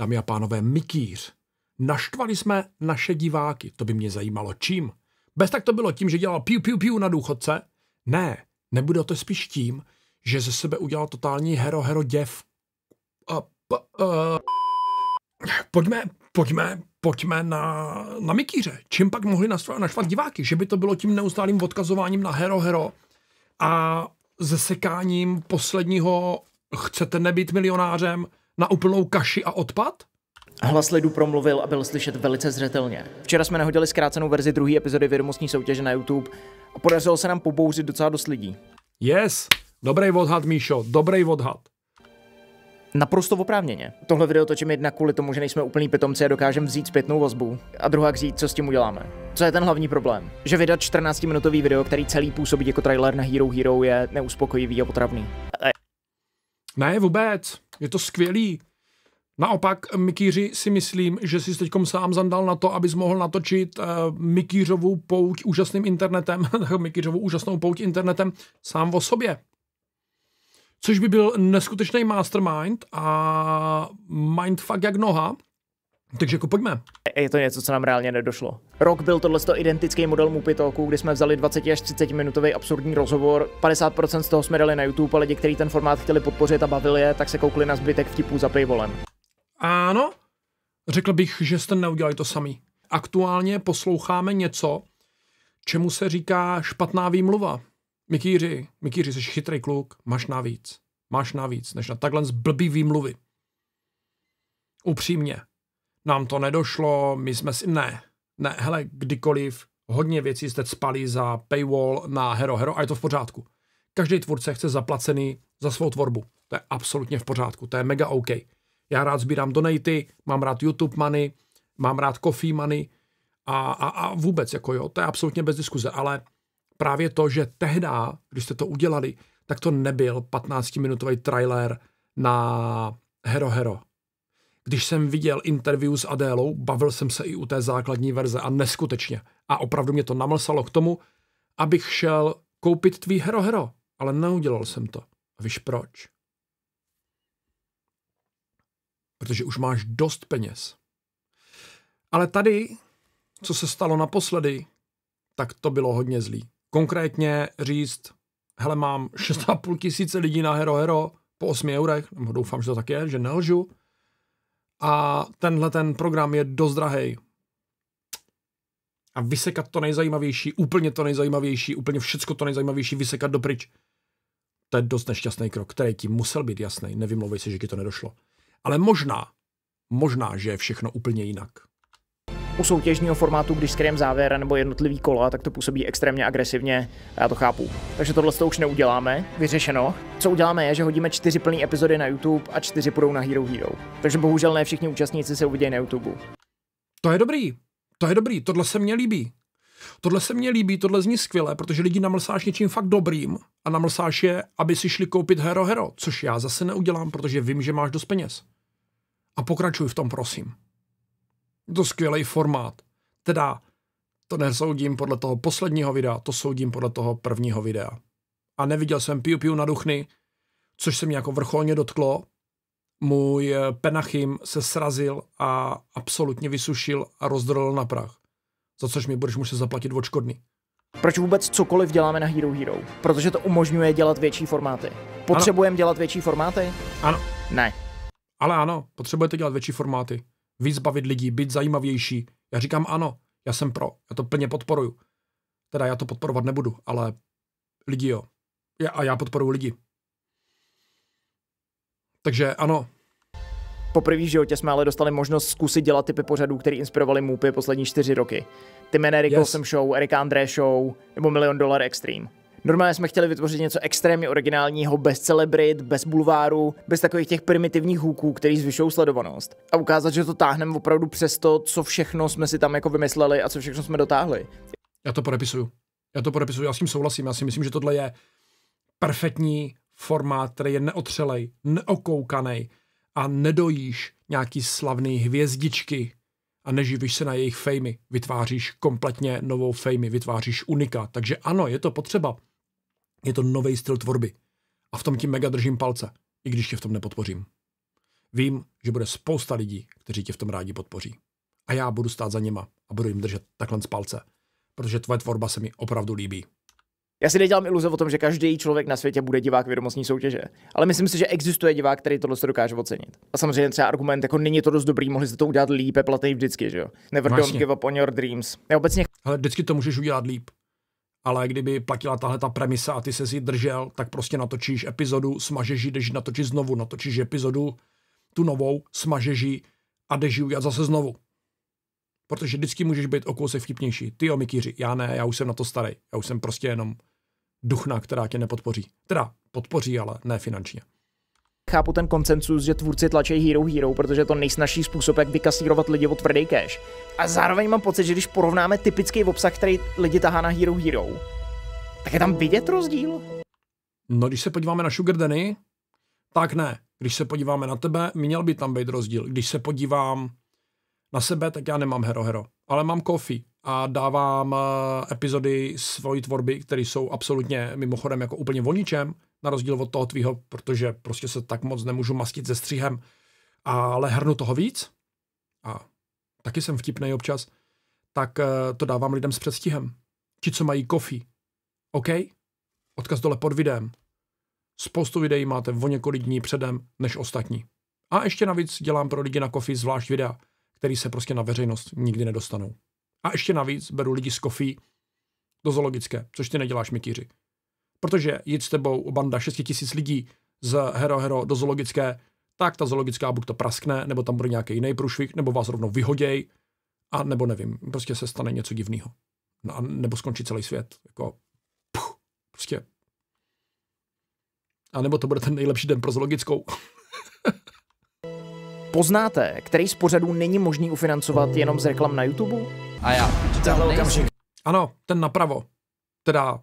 Dámy a pánové, Mikýř. Naštvali jsme naše diváky. To by mě zajímalo čím. Bez tak to bylo tím, že dělal piu piu piu na důchodce? Ne, nebude to spíš tím, že ze sebe udělal totální hero hero děv. A, p, a, e. pojďme, pojďme, pojďme na, na Mikýře. Čím pak mohli naštvat diváky? Že by to bylo tím neustálým odkazováním na hero hero a zesekáním posledního chcete nebýt milionářem, na úplnou kaši a odpad? Hlas lidu promluvil a byl slyšet velice zřetelně. Včera jsme nahodili zkrácenou verzi druhé epizody vědomostní soutěže na YouTube a podařilo se nám pobouřit docela dost lidí. Yes, dobrý odhad, Míšo, dobrý odhad. Naprosto oprávněně. Tohle video točím jednak kvůli tomu, že nejsme úplný pitomci a dokážeme vzít zpětnou vazbu. A druhá říct, co s tím uděláme. Co je ten hlavní problém? Že vydat 14-minutový video, který celý působí jako trailer na Hero Hero, je neuspokojivý a potravný. Ne, vůbec. Je to skvělý. Naopak Mikýři si myslím, že jsi teď sám zandal na to, abys mohl natočit uh, eh, Mikýřovou pouť úžasným internetem, Mikýřovou úžasnou pouť internetem sám o sobě. Což by byl neskutečný mastermind a mindfuck jak noha. Takže jako pojďme. Je to něco, co nám reálně nedošlo. Rok byl tohle identický model Mupitoku, kdy jsme vzali 20 až 30 minutový absurdní rozhovor. 50% z toho jsme dali na YouTube, ale kteří ten formát chtěli podpořit a bavili je, tak se koukli na zbytek vtipů za paywallem. Ano, řekl bych, že jste neudělali to sami. Aktuálně posloucháme něco, čemu se říká špatná výmluva. Mikýři, Mikýři, jsi chytrý kluk, máš navíc. Máš navíc, než na takhle blbý výmluvy. Upřímně, nám to nedošlo, my jsme si... Ne, ne, hele, kdykoliv, hodně věcí jste spali za paywall na Hero Hero a je to v pořádku. Každý tvůrce chce zaplacený za svou tvorbu. To je absolutně v pořádku, to je mega OK. Já rád sbírám donaty, mám rád YouTube money, mám rád coffee money a, a, a vůbec, jako jo, to je absolutně bez diskuze, ale právě to, že tehdy, když jste to udělali, tak to nebyl 15-minutový trailer na Hero Hero. Když jsem viděl interview s Adélou, bavil jsem se i u té základní verze a neskutečně. A opravdu mě to namlsalo k tomu, abych šel koupit tvý Hero Hero, ale neudělal jsem to. A víš proč? Protože už máš dost peněz. Ale tady, co se stalo naposledy, tak to bylo hodně zlý. Konkrétně říct, hele, mám 6,5 tisíce lidí na Hero Hero po 8 eurech, doufám, že to tak je, že nelžu, a tenhle ten program je dost drahý. A vysekat to nejzajímavější, úplně to nejzajímavější, úplně všecko to nejzajímavější vysekat do pryč. To je dost nešťastný krok, který ti musel být jasný. Nevymlouvej si, že ti to nedošlo. Ale možná, možná, že je všechno úplně jinak u soutěžního formátu, když skrém závěr nebo jednotlivý kola, tak to působí extrémně agresivně a já to chápu. Takže tohle to už neuděláme, vyřešeno. Co uděláme je, že hodíme čtyři plné epizody na YouTube a čtyři půjdou na Hero Hero. Takže bohužel ne všichni účastníci se uvidějí na YouTube. To je dobrý, to je dobrý, tohle se mně líbí. Tohle se mně líbí, tohle zní skvěle, protože lidi namlsáš něčím fakt dobrým a namlsáš je, aby si šli koupit Hero Hero, což já zase neudělám, protože vím, že máš dost peněz. A pokračuj v tom, prosím. Je to skvělý formát. Teda to nesoudím podle toho posledního videa, to soudím podle toho prvního videa. A neviděl jsem Piu Piu na duchny, což se mě jako vrcholně dotklo. Můj eh, penachim se srazil a absolutně vysušil a rozdrolil na prach. Za což mi budeš muset zaplatit odškodný. Proč vůbec cokoliv děláme na Hero Hero? Protože to umožňuje dělat větší formáty. Potřebujeme dělat větší formáty? Ano. Ne. Ale ano, potřebujete dělat větší formáty vyzbavit lidí, být zajímavější. Já říkám ano, já jsem pro, já to plně podporuju. Teda já to podporovat nebudu, ale lidi jo. Já, a já podporuji lidi. Takže ano, Po první životě jsme ale dostali možnost zkusit dělat typy pořadů, které inspirovaly Moopy poslední čtyři roky. Ty and Eric yes. Show, Eric André Show nebo Milion Dolar Extreme. Normálně jsme chtěli vytvořit něco extrémně originálního, bez celebrit, bez bulváru, bez takových těch primitivních hůků, který zvyšují sledovanost. A ukázat, že to táhneme opravdu přes to, co všechno jsme si tam jako vymysleli a co všechno jsme dotáhli. Já to podepisuju. Já to podepisuju, já s tím souhlasím. Já si myslím, že tohle je perfektní formát, který je neotřelej, neokoukaný a nedojíš nějaký slavný hvězdičky a neživíš se na jejich fejmy. Vytváříš kompletně novou fejmy, vytváříš unika. Takže ano, je to potřeba. Je to nový styl tvorby. A v tom ti mega držím palce, i když tě v tom nepodpořím. Vím, že bude spousta lidí, kteří tě v tom rádi podpoří. A já budu stát za nima a budu jim držet takhle z palce, protože tvoje tvorba se mi opravdu líbí. Já si nedělám iluze o tom, že každý člověk na světě bude divák vědomostní soutěže, ale myslím si, že existuje divák, který tohle se dokáže ocenit. A samozřejmě třeba argument, jako není to dost dobrý, mohli jste to udělat líp, platej vždycky, že jo? Never Vlastně. don't give up on your dreams. Já obecně. Ale vždycky to můžeš udělat líp ale kdyby platila tahle ta premisa a ty se si držel, tak prostě natočíš epizodu, smažeš ji, jdeš natočit znovu, natočíš epizodu, tu novou, smažeš ji a jdeš ji udělat zase znovu. Protože vždycky můžeš být o kousek vtipnější. Ty jo, Mikýři, já ne, já už jsem na to starý. Já už jsem prostě jenom duchna, která tě nepodpoří. Teda podpoří, ale ne finančně chápu ten koncensus, že tvůrci tlačí Hero Hero, protože je to nejsnažší způsob, jak vykasírovat lidi o tvrdý cash. A zároveň mám pocit, že když porovnáme typický obsah, který lidi tahá na Hero Hero, tak je tam vidět rozdíl? No, když se podíváme na Sugar Danny, tak ne. Když se podíváme na tebe, měl by tam být rozdíl. Když se podívám na sebe, tak já nemám Hero Hero, ale mám Coffee a dávám eh, epizody svojí tvorby, které jsou absolutně mimochodem jako úplně voničem, na rozdíl od toho tvýho, protože prostě se tak moc nemůžu mastit ze střihem, ale hrnu toho víc a taky jsem vtipnej občas, tak eh, to dávám lidem s předstihem. Ti, co mají kofi. OK? Odkaz dole pod videem. Spoustu videí máte o několik dní předem než ostatní. A ještě navíc dělám pro lidi na kofi zvlášť videa, který se prostě na veřejnost nikdy nedostanou. A ještě navíc beru lidi z kofí do zoologické, což ty neděláš, Mikýři. Protože jít s tebou banda 6 tisíc lidí z Hero Hero do zoologické, tak ta zoologická buď to praskne, nebo tam bude nějaký jiný průšvih, nebo vás rovnou vyhoděj, a nebo nevím, prostě se stane něco divného. No a nebo skončí celý svět. Jako, puch, prostě. A nebo to bude ten nejlepší den pro zoologickou. Poznáte, který z pořadů není možný ufinancovat jenom z reklam na YouTube? A já. Tenhle okamžik. Ano, ten napravo. Teda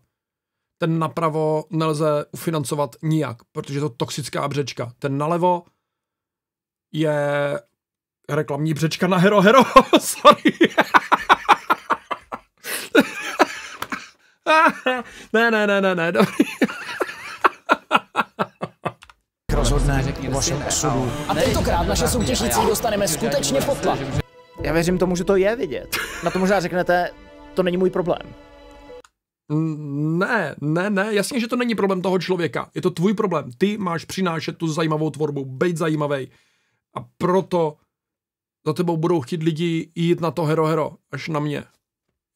ten napravo nelze ufinancovat nijak, protože je to toxická břečka. Ten nalevo je reklamní břečka na Hero Hero. Sorry. ne, ne, ne, ne, ne, dobrý. rozhodne o vašem osudu. A tentokrát naše soutěžící dostaneme skutečně potlak. Já věřím tomu, že to je vidět. Na to možná řeknete, to není můj problém. Ne, ne, ne, jasně, že to není problém toho člověka. Je to tvůj problém. Ty máš přinášet tu zajímavou tvorbu, být zajímavý. A proto za tebou budou chtít lidi jít na to hero hero, až na mě.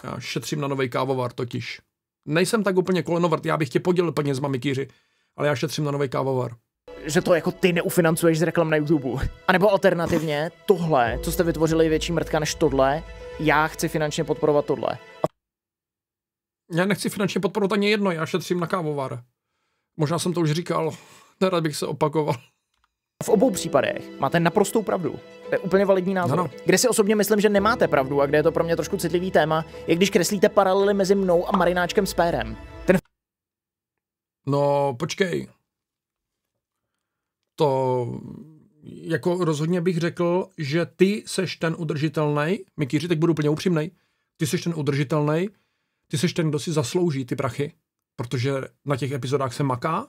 Já šetřím na nový kávovar totiž. Nejsem tak úplně kolenovrt, já bych tě podělil s mamikýři, ale já šetřím na nový kávovar že to jako ty neufinancuješ z reklam na YouTube. A nebo alternativně, tohle, co jste vytvořili, je větší mrtka než tohle, já chci finančně podporovat tohle. A... Já nechci finančně podporovat ani jedno, já šetřím na kávovar. Možná jsem to už říkal, nerad bych se opakoval. V obou případech máte naprostou pravdu. To je úplně validní názor. no. Kde si osobně myslím, že nemáte pravdu a kde je to pro mě trošku citlivý téma, je když kreslíte paralely mezi mnou a marináčkem s pérem. Ten... No, počkej to jako rozhodně bych řekl, že ty seš ten udržitelný, Mikýři, teď budu úplně upřímný, ty seš ten udržitelný, ty seš ten, kdo si zaslouží ty prachy, protože na těch epizodách se maká,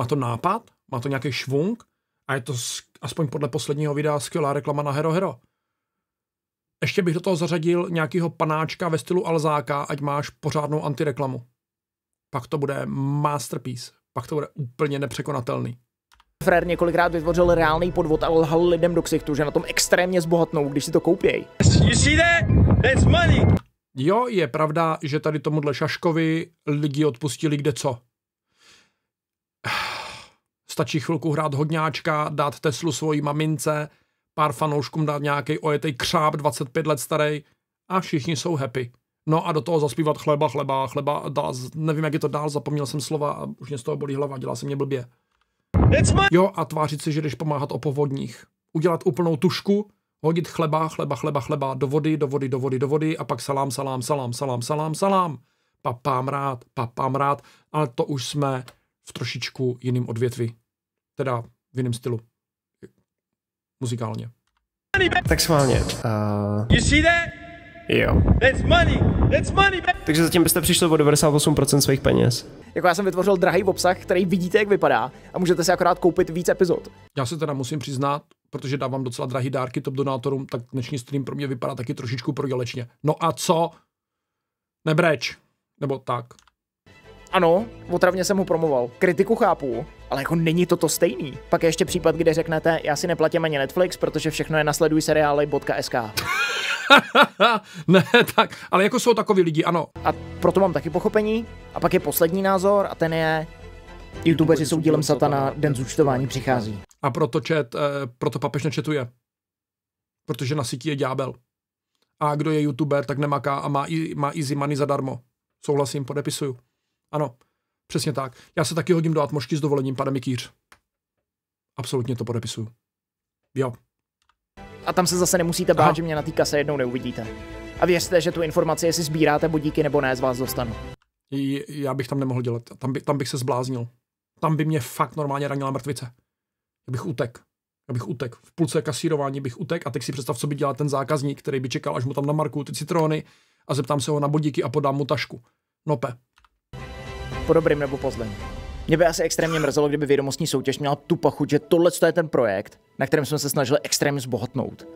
má to nápad, má to nějaký švung a je to aspoň podle posledního videa skvělá reklama na Hero Hero. Ještě bych do toho zařadil nějakýho panáčka ve stylu Alzáka, ať máš pořádnou antireklamu. Pak to bude masterpiece, pak to bude úplně nepřekonatelný. Frér několikrát vytvořil reálný podvod a lhal lidem do ksichtu, že na tom extrémně zbohatnou, když si to koupěj. Jo, je pravda, že tady tomuhle Šaškovi lidi odpustili kde co. Stačí chvilku hrát hodňáčka, dát Teslu svojí mamince, pár fanouškům dát nějaký ojetej křáp 25 let starý a všichni jsou happy. No a do toho zaspívat chleba, chleba, chleba, dá, nevím, jak je to dál, zapomněl jsem slova a už mě z toho bolí hlava, dělá se mě blbě. Jo, a tvářit se, že jdeš pomáhat o povodních. Udělat úplnou tušku, hodit chleba, chleba, chleba, chleba do vody, do vody, do vody, do vody a pak salám, salám, salám, salám, salám, salám. Papám rád, papám rád, ale to už jsme v trošičku jiným odvětvi. Teda v jiném stylu. Muzikálně. Tak schválně. Uh... Jo. That's money. That's money. Takže zatím byste přišli o 98% svých peněz. Jako já jsem vytvořil drahý obsah, který vidíte, jak vypadá a můžete si akorát koupit víc epizod. Já se teda musím přiznat, protože dávám docela drahý dárky top donátorům, tak dnešní stream pro mě vypadá taky trošičku prodělečně. No a co? Nebreč. Nebo tak. Ano, otravně jsem ho promoval. Kritiku chápu, ale jako není to to stejný. Pak je ještě případ, kde řeknete, já si neplatím ani Netflix, protože všechno je nasleduj seriály.sk. ne, tak, ale jako jsou takový lidi, ano. A proto mám taky pochopení. A pak je poslední názor a ten je, YouTubeři jsou dílem satana, den zúčtování přichází. A proto, čet, eh, proto papež nečetuje. Protože na síti je ďábel. A kdo je youtuber, tak nemaká a má, i, má easy money zadarmo. Souhlasím, podepisuju. Ano, přesně tak. Já se taky hodím do atmošky s dovolením, pane Mikýř. Absolutně to podepisuju. Jo. A tam se zase nemusíte bát, Aha. že mě na té kase jednou neuvidíte. A věřte, že tu informaci, jestli sbíráte bodíky nebo ne, z vás dostanu. Já bych tam nemohl dělat. Tam, by, tam bych se zbláznil. Tam by mě fakt normálně ranila mrtvice. Já bych utek. Já bych utek. V půlce kasírování bych utek a teď si představ, co by dělal ten zákazník, který by čekal, až mu tam namarku ty citrony a zeptám se ho na bodíky a podám mu tašku. Nope. Po dobrým nebo pozdem. Mě by asi extrémně mrzelo, kdyby vědomostní soutěž měla tu pachu, že tohle je ten projekt, na kterém jsme se snažili extrémně zbohatnout.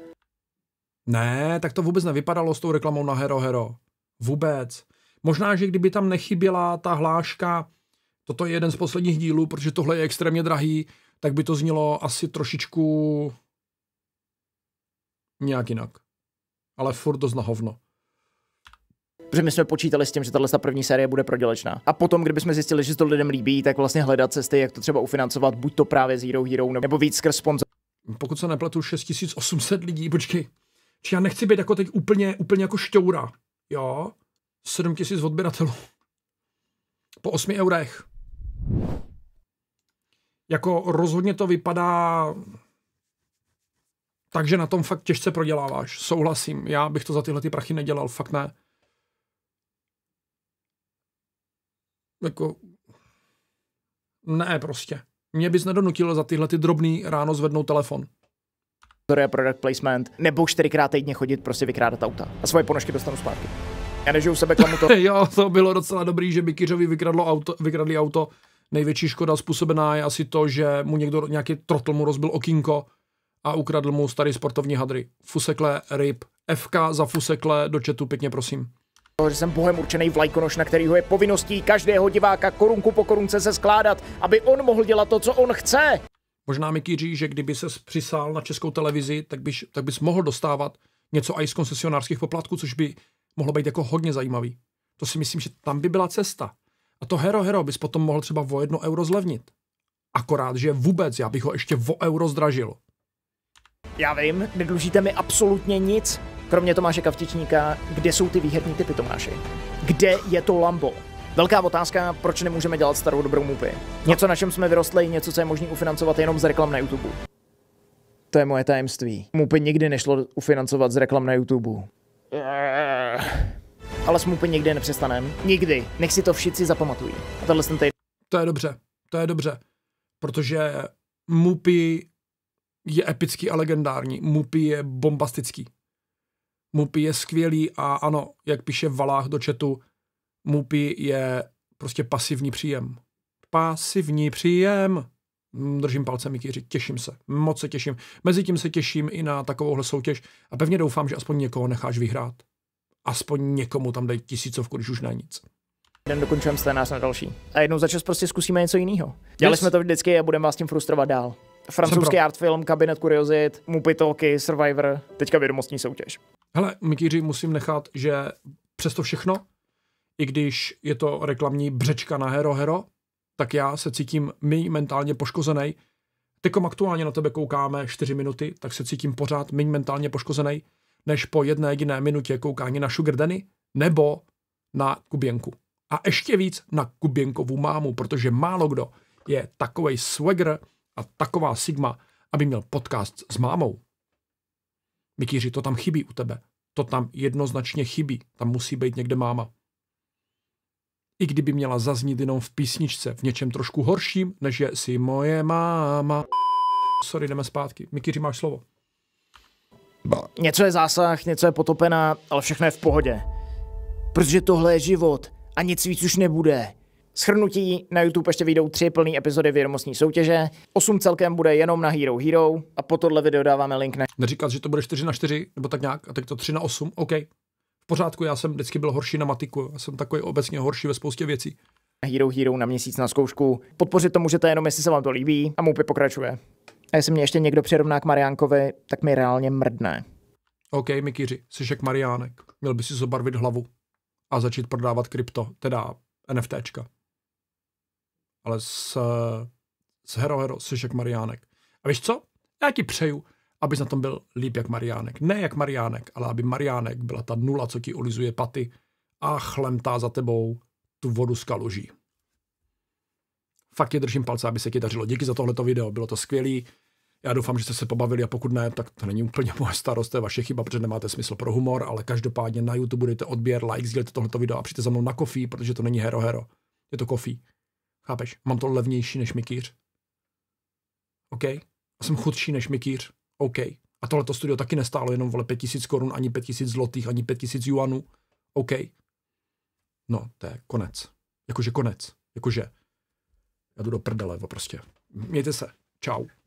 Ne, tak to vůbec nevypadalo s tou reklamou na Hero Hero. Vůbec. Možná, že kdyby tam nechyběla ta hláška, toto je jeden z posledních dílů, protože tohle je extrémně drahý, tak by to znělo asi trošičku nějak jinak. Ale furt dost na hovno. Protože my jsme počítali s tím, že tahle první série bude prodělečná. A potom, kdybychom zjistili, že se to lidem líbí, tak vlastně hledat cesty, jak to třeba ufinancovat, buď to právě Zero Hero, nebo víc skrz sponzor. Pokud se nepletu 6800 lidí, počkej, či já nechci být jako teď úplně, úplně jako šťoura. Jo, 7000 odběratelů. Po 8 eurech. Jako rozhodně to vypadá takže na tom fakt těžce proděláváš. Souhlasím, já bych to za tyhle ty prachy nedělal, fakt ne. jako ne prostě. Mě bys nedonutil za tyhle ty drobný ráno zvednout telefon. Product placement, nebo čtyřikrát týdně chodit prostě vykrádat auta. A svoje ponožky dostanu zpátky. Já nežiju sebe tomu to. jo, to bylo docela dobrý, že Bikiřovi vykradlo auto, vykradli auto. Největší škoda způsobená je asi to, že mu někdo, nějaký trotl mu rozbil okinko a ukradl mu starý sportovní hadry. Fusekle, ryb. FK za fusekle do četu, pěkně prosím že jsem bohem určený vlajkonoš, na kterýho je povinností každého diváka korunku po korunce se skládat, aby on mohl dělat to, co on chce. Možná mi kýří, že kdyby se přisál na českou televizi, tak bys, tak bys mohl dostávat něco i z koncesionářských poplatků, což by mohlo být jako hodně zajímavý. To si myslím, že tam by byla cesta. A to hero hero bys potom mohl třeba o jedno euro zlevnit. Akorát, že vůbec, já bych ho ještě o euro zdražil. Já vím, nedlužíte mi absolutně nic kromě Tomáše Kavtičníka, kde jsou ty výherní typy, Tomáši? Kde je to Lambo? Velká otázka, proč nemůžeme dělat starou dobrou movie? Něco, na čem jsme vyrostli, něco, co je možné ufinancovat jenom z reklam na YouTube. To je moje tajemství. Mupy nikdy nešlo ufinancovat z reklam na YouTube. Ale s Mupy nikdy nepřestanem. Nikdy. Nech si to všichni zapamatují. A tohle jsem tady... To je dobře. To je dobře. Protože Mupy je epický a legendární. Mupy je bombastický. Mupi je skvělý a ano, jak píše Valách do četu, Mupi je prostě pasivní příjem. Pasivní příjem. Mm, držím palce Mikýři, těším se, moc se těším. Mezitím se těším i na takovouhle soutěž a pevně doufám, že aspoň někoho necháš vyhrát. Aspoň někomu tam dej tisícovku, když už na nic. Jeden dokončujeme scénář na další. A jednou za čas prostě zkusíme něco jiného. Dělali yes. jsme to vždycky a budeme vás tím frustrovat dál francouzský art film, kabinet kuriozit, mupitolky, Survivor, teďka vědomostní soutěž. Hele, Mikýři, musím nechat, že přesto všechno, i když je to reklamní břečka na Hero Hero, tak já se cítím my mentálně poškozený. Tekom aktuálně na tebe koukáme 4 minuty, tak se cítím pořád méně mentálně poškozený, než po jedné jediné minutě koukání na Sugar Danny nebo na Kuběnku. A ještě víc na Kuběnkovu mámu, protože málo kdo je takovej swagger, a taková Sigma, aby měl podcast s mámou. Mikýři, to tam chybí u tebe. To tam jednoznačně chybí. Tam musí být někde máma. I kdyby měla zaznít jenom v písničce, v něčem trošku horším, než je si moje máma. Sorry, jdeme zpátky. Mikýři, máš slovo. Něco je zásah, něco je potopená, ale všechno je v pohodě. Protože tohle je život a nic víc už nebude. Schrnutí na YouTube ještě vyjdou tři plné epizody vědomostní soutěže, osm celkem bude jenom na Hero Hero a po tohle video dáváme link na... Neříkat, že to bude 4 na 4 nebo tak nějak a teď to 3 na 8, OK. V pořádku, já jsem vždycky byl horší na matiku, já jsem takový obecně horší ve spoustě věcí. Hero Hero na měsíc na zkoušku. Podpořit to můžete jenom, jestli se vám to líbí a můj pokračuje. A jestli mě ještě někdo přirovná k Mariánkovi, tak mi reálně mrdne. OK, Mikýři, jsi jak Mariánek. Měl by si zobarvit hlavu a začít prodávat krypto, teda NFTčka ale s, s Hero Hero jsi jak Mariánek. A víš co? Já ti přeju, abys na tom byl líp jak Mariánek. Ne jak Mariánek, ale aby Mariánek byla ta nula, co ti olizuje paty a chlemtá za tebou tu vodu z kaluží. Fakt je držím palce, aby se ti dařilo. Díky za tohleto video, bylo to skvělý. Já doufám, že jste se pobavili a pokud ne, tak to není úplně moje starost, to je vaše chyba, protože nemáte smysl pro humor, ale každopádně na YouTube budete odběr, like, sdílejte tohleto video a přijďte za mnou na kofí, protože to není hero hero. Je to kofí. Chápeš? Mám to levnější než Mikýř. OK? A jsem chudší než Mikýř. OK. A tohleto studio taky nestálo jenom vole 5000 korun, ani 5000 zlotých, ani 5000 juanů. OK. No, to je konec. Jakože konec. Jakože. Já jdu do prdele, prostě. Mějte se. Ciao.